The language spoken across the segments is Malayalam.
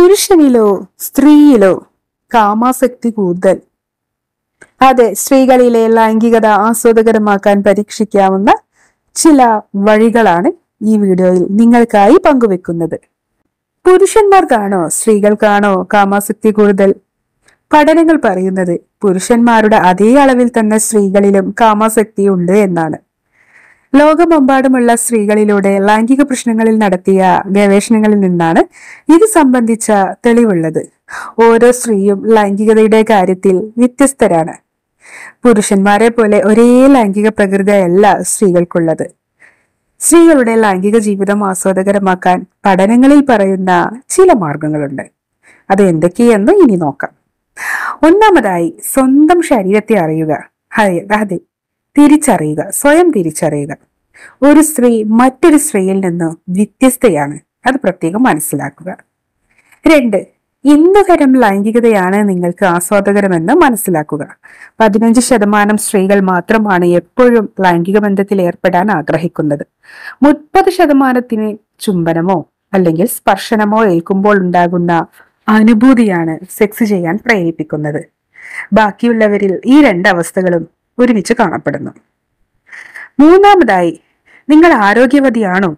പുരുഷനിലോ സ്ത്രീയിലോ കാമാസക്തി കൂടുതൽ അതെ സ്ത്രീകളിലെ ലൈംഗികത ആസ്വാദകരമാക്കാൻ പരീക്ഷിക്കാവുന്ന ചില വഴികളാണ് ഈ വീഡിയോയിൽ നിങ്ങൾക്കായി പങ്കുവെക്കുന്നത് പുരുഷന്മാർക്കാണോ സ്ത്രീകൾക്കാണോ കാമാസക്തി കൂടുതൽ പഠനങ്ങൾ പറയുന്നത് പുരുഷന്മാരുടെ അതേ അളവിൽ തന്നെ സ്ത്രീകളിലും കാമാസക്തി ഉണ്ട് എന്നാണ് ലോകമെമ്പാടുമുള്ള സ്ത്രീകളിലൂടെ ലൈംഗിക പ്രശ്നങ്ങളിൽ നടത്തിയ ഗവേഷണങ്ങളിൽ നിന്നാണ് ഇത് സംബന്ധിച്ച തെളിവുള്ളത് ഓരോ സ്ത്രീയും ലൈംഗികതയുടെ കാര്യത്തിൽ വ്യത്യസ്തരാണ് പുരുഷന്മാരെ പോലെ ഒരേ ലൈംഗിക പ്രകൃതിയല്ല സ്ത്രീകൾക്കുള്ളത് സ്ത്രീകളുടെ ലൈംഗിക ജീവിതം ആസ്വാദകരമാക്കാൻ പഠനങ്ങളിൽ പറയുന്ന ചില മാർഗങ്ങളുണ്ട് അത് എന്തൊക്കെയെന്ന് ഇനി നോക്കാം ഒന്നാമതായി സ്വന്തം ശരീരത്തെ അറിയുക അതെ അതെ തിരിച്ചറിയുക സ്വയം തിരിച്ചറിയുക ഒരു സ്ത്രീ മറ്റൊരു സ്ത്രീയിൽ നിന്ന് വ്യത്യസ്തയാണ് അത് പ്രത്യേകം മനസ്സിലാക്കുക രണ്ട് എന്ത് ലൈംഗികതയാണ് നിങ്ങൾക്ക് ആസ്വാദകരമെന്ന് മനസ്സിലാക്കുക പതിനഞ്ച് ശതമാനം സ്ത്രീകൾ മാത്രമാണ് എപ്പോഴും ലൈംഗിക ബന്ധത്തിൽ ഏർപ്പെടാൻ ആഗ്രഹിക്കുന്നത് മുപ്പത് ശതമാനത്തിന് ചുംബനമോ അല്ലെങ്കിൽ സ്പർശനമോ ഏൽക്കുമ്പോൾ ഉണ്ടാകുന്ന അനുഭൂതിയാണ് സെക്സ് ചെയ്യാൻ പ്രേരിപ്പിക്കുന്നത് ബാക്കിയുള്ളവരിൽ ഈ രണ്ട് അവസ്ഥകളും ഒരുമിച്ച് കാണപ്പെടുന്നു മൂന്നാമതായി നിങ്ങൾ ആരോഗ്യവതിയാണോ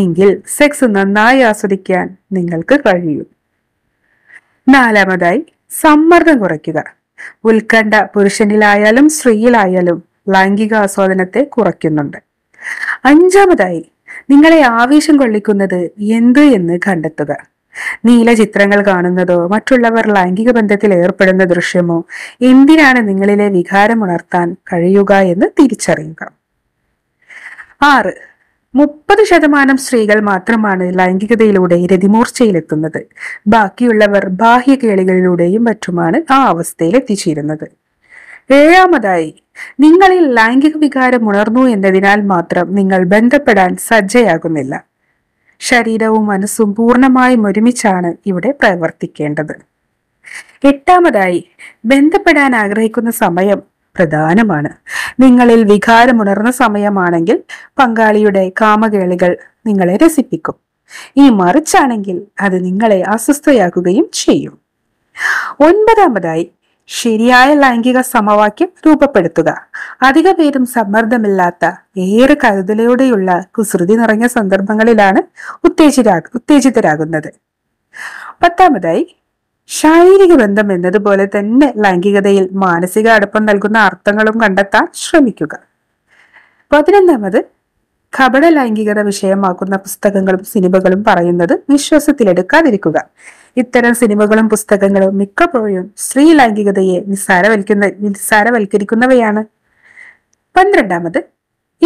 എങ്കിൽ സെക്സ് നന്നായി ആസ്വദിക്കാൻ നിങ്ങൾക്ക് കഴിയും നാലാമതായി സമ്മർദ്ദം കുറയ്ക്കുക ഉത്കണ്ഠ പുരുഷനിലായാലും സ്ത്രീയിലായാലും ലൈംഗിക ആസ്വാദനത്തെ കുറയ്ക്കുന്നുണ്ട് അഞ്ചാമതായി നിങ്ങളെ ആവേശം കൊള്ളിക്കുന്നത് എന്ത് എന്ന് കണ്ടെത്തുക നീല ചിത്രങ്ങൾ കാണുന്നതോ മറ്റുള്ളവർ ലൈംഗിക ബന്ധത്തിൽ ഏർപ്പെടുന്ന ദൃശ്യമോ എന്തിനാണ് നിങ്ങളിലെ വികാരം ഉണർത്താൻ കഴിയുക എന്ന് തിരിച്ചറിയുക ആറ് മുപ്പത് ശതമാനം സ്ത്രീകൾ മാത്രമാണ് ലൈംഗികതയിലൂടെ രതിമൂർച്ചയിലെത്തുന്നത് ബാക്കിയുള്ളവർ ബാഹ്യ കേളികളിലൂടെയും മറ്റുമാണ് ആ അവസ്ഥയിൽ എത്തിച്ചേരുന്നത് ഏഴാമതായി നിങ്ങളിൽ ലൈംഗിക വികാരം ഉണർന്നു എന്നതിനാൽ മാത്രം നിങ്ങൾ ബന്ധപ്പെടാൻ സജ്ജയാകുന്നില്ല ശരീരവും മനസ്സും പൂർണ്ണമായും ഒരുമിച്ചാണ് ഇവിടെ പ്രവർത്തിക്കേണ്ടത് എട്ടാമതായി ബന്ധപ്പെടാൻ ആഗ്രഹിക്കുന്ന സമയം പ്രധാനമാണ് നിങ്ങളിൽ വികാരമുണർന്ന സമയമാണെങ്കിൽ പങ്കാളിയുടെ കാമകേളികൾ നിങ്ങളെ രസിപ്പിക്കും ഈ മറിച്ചാണെങ്കിൽ അത് നിങ്ങളെ അസ്വസ്ഥയാക്കുകയും ചെയ്യും ഒൻപതാമതായി ശരിയായ ലൈംഗിക സമവാക്യം രൂപപ്പെടുത്തുക അധിക പേരും സമ്മർദ്ദമില്ലാത്ത ഏറെ കരുതലയോടെയുള്ള കുസൃതി നിറഞ്ഞ സന്ദർഭങ്ങളിലാണ് ഉത്തേജിരാ ഉത്തേജിതരാകുന്നത് പത്താമതായി ശാരീരിക ബന്ധം എന്നതുപോലെ തന്നെ ലൈംഗികതയിൽ മാനസിക അടുപ്പം നൽകുന്ന അർത്ഥങ്ങളും കണ്ടെത്താൻ ശ്രമിക്കുക പതിനൊന്നാമത് കപട ലൈംഗികത വിഷയമാക്കുന്ന പുസ്തകങ്ങളും സിനിമകളും പറയുന്നത് വിശ്വാസത്തിലെടുക്കാതിരിക്കുക ഇത്തരം സിനിമകളും പുസ്തകങ്ങളും മിക്കപ്പോഴും സ്ത്രീ ലൈംഗികതയെ നിസ്സാരവൽക്കുന്ന നിസ്സാരവൽക്കരിക്കുന്നവയാണ് പന്ത്രണ്ടാമത്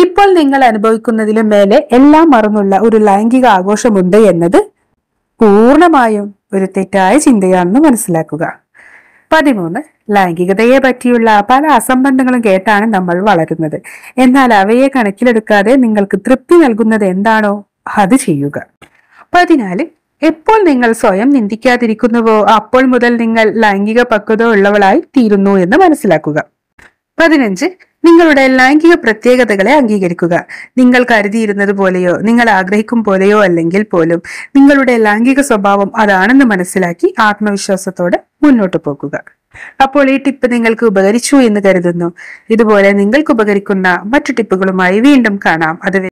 ഇപ്പോൾ നിങ്ങൾ അനുഭവിക്കുന്നതിലും മേലെ എല്ലാം മറന്നുള്ള ഒരു ലൈംഗിക ആഘോഷമുണ്ട് എന്നത് പൂർണമായും ഒരു തെറ്റായ ചിന്തയാണെന്ന് മനസ്സിലാക്കുക പതിമൂന്ന് ലൈംഗികതയെ പറ്റിയുള്ള പല അസംബന്ധങ്ങളും കേട്ടാണ് നമ്മൾ വളരുന്നത് എന്നാൽ അവയെ കണക്കിലെടുക്കാതെ നിങ്ങൾക്ക് തൃപ്തി നൽകുന്നത് എന്താണോ അത് ചെയ്യുക പതിനാല് എപ്പോൾ നിങ്ങൾ സ്വയം നിന്ദിക്കാതിരിക്കുന്നുവോ അപ്പോൾ മുതൽ നിങ്ങൾ ലൈംഗിക പക്വത ഉള്ളവളായി തീരുന്നു എന്ന് മനസ്സിലാക്കുക പതിനഞ്ച് നിങ്ങളുടെ ലൈംഗിക പ്രത്യേകതകളെ അംഗീകരിക്കുക നിങ്ങൾ കരുതിയിരുന്നത് പോലെയോ നിങ്ങൾ ആഗ്രഹിക്കും പോലെയോ അല്ലെങ്കിൽ പോലും നിങ്ങളുടെ ലൈംഗിക സ്വഭാവം അതാണെന്ന് മനസ്സിലാക്കി ആത്മവിശ്വാസത്തോടെ മുന്നോട്ട് പോകുക അപ്പോൾ ഈ ടിപ്പ് നിങ്ങൾക്ക് ഉപകരിച്ചു എന്ന് കരുതുന്നു ഇതുപോലെ നിങ്ങൾക്ക് ഉപകരിക്കുന്ന മറ്റു ടിപ്പുകളുമായി വീണ്ടും കാണാം അത്